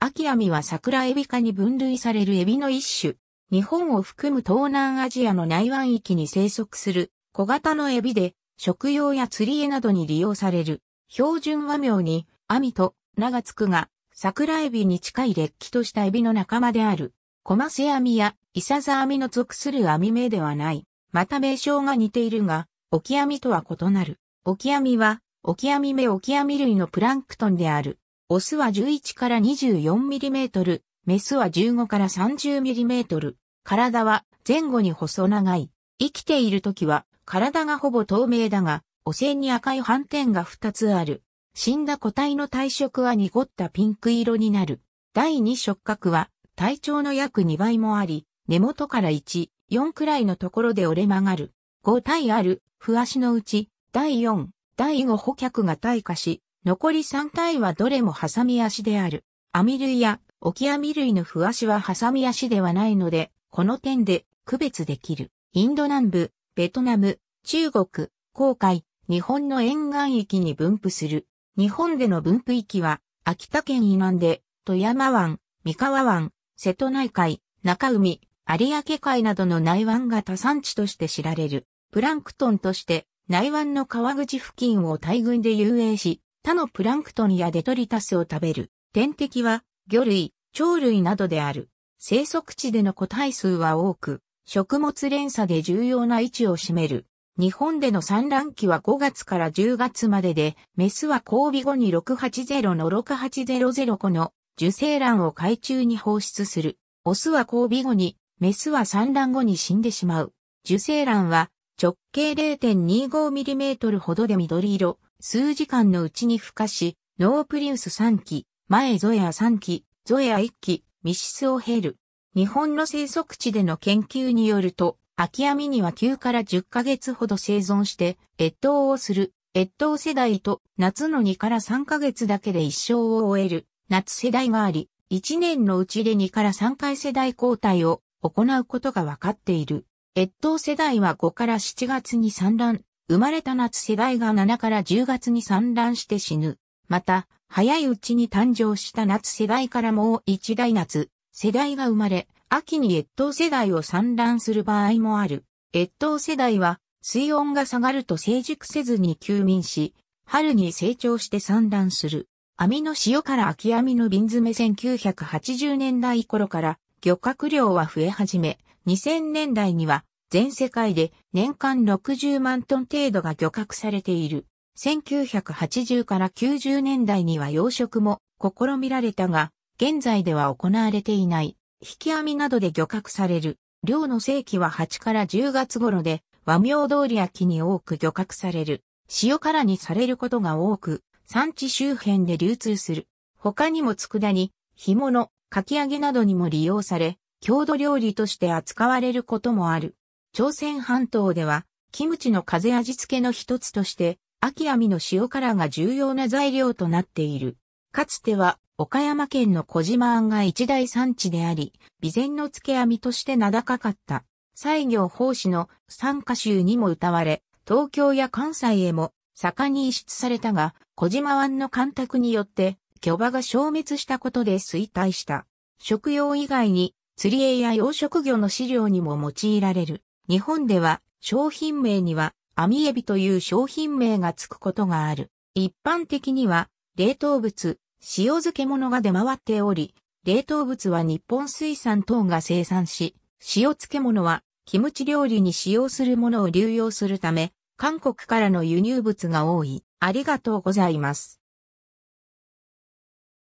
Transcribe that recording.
秋網は桜エビ科に分類されるエビの一種。日本を含む東南アジアの内湾域に生息する小型のエビで食用や釣り絵などに利用される。標準和名に網と名がつくが、桜エビに近い劣気としたエビの仲間である。コマセアミやイサザアミの属する網目ではない。また名称が似ているが、オキアミとは異なる。オキアミは、オキアミ目オキアミ類のプランクトンである。オスは11から24ミリメートル、メスは15から30ミリメートル。体は前後に細長い。生きている時は体がほぼ透明だが、汚染に赤い斑点が2つある。死んだ個体の体色は濁ったピンク色になる。第2触覚は体長の約2倍もあり、根元から1、4くらいのところで折れ曲がる。5体ある、不足のうち、第4、第5補脚が退化し、残り3体はどれもハサミ足である。網類やオキアミ類の不足はハサミ足ではないので、この点で区別できる。インド南部、ベトナム、中国、航海、日本の沿岸域に分布する。日本での分布域は、秋田県以南で、富山湾、三河湾、瀬戸内海、中海、有明海などの内湾が多産地として知られる。プランクトンとして、内湾の川口付近を大群で遊泳し、他のプランクトンやデトリタスを食べる。天敵は魚類、鳥類などである。生息地での個体数は多く、食物連鎖で重要な位置を占める。日本での産卵期は5月から10月までで、メスは交尾後に680の6800個の受精卵を海中に放出する。オスは交尾後に、メスは産卵後に死んでしまう。受精卵は直径 0.25mm ほどで緑色、数時間のうちに孵化し、ノープリウス3期、前ゾエア3期、ゾエア1期、ミシスを経る。日本の生息地での研究によると、秋網には9から10ヶ月ほど生存して、越冬をする、越冬世代と夏の2から3ヶ月だけで一生を終える、夏世代があり、1年のうちで2から3回世代交代を行うことが分かっている。越冬世代は5から7月に産卵、生まれた夏世代が7から10月に産卵して死ぬ。また、早いうちに誕生した夏世代からもう一大夏世代が生まれ、秋に越冬世代を産卵する場合もある。越冬世代は、水温が下がると成熟せずに休眠し、春に成長して産卵する。網の塩から秋網の瓶詰め1980年代頃から漁獲量は増え始め、2000年代には全世界で年間60万トン程度が漁獲されている。1980から90年代には養殖も試みられたが、現在では行われていない。引き網などで漁獲される。漁の正規は8から10月頃で、和名通り秋に多く漁獲される。塩辛にされることが多く、産地周辺で流通する。他にも佃煮、干物、かき揚げなどにも利用され、郷土料理として扱われることもある。朝鮮半島では、キムチの風味付けの一つとして、秋網の塩辛が重要な材料となっている。かつては、岡山県の小島湾が一大産地であり、備前の付け網として名高かった。西行法師の参加集にも歌われ、東京や関西へも盛んに移出されたが、小島湾の干拓によって、巨馬が消滅したことで衰退した。食用以外に、釣り絵や養殖魚の飼料にも用いられる。日本では商品名には網エビという商品名が付くことがある。一般的には冷凍物、塩漬物が出回っており、冷凍物は日本水産等が生産し、塩漬物はキムチ料理に使用するものを流用するため、韓国からの輸入物が多い。ありがとうございます。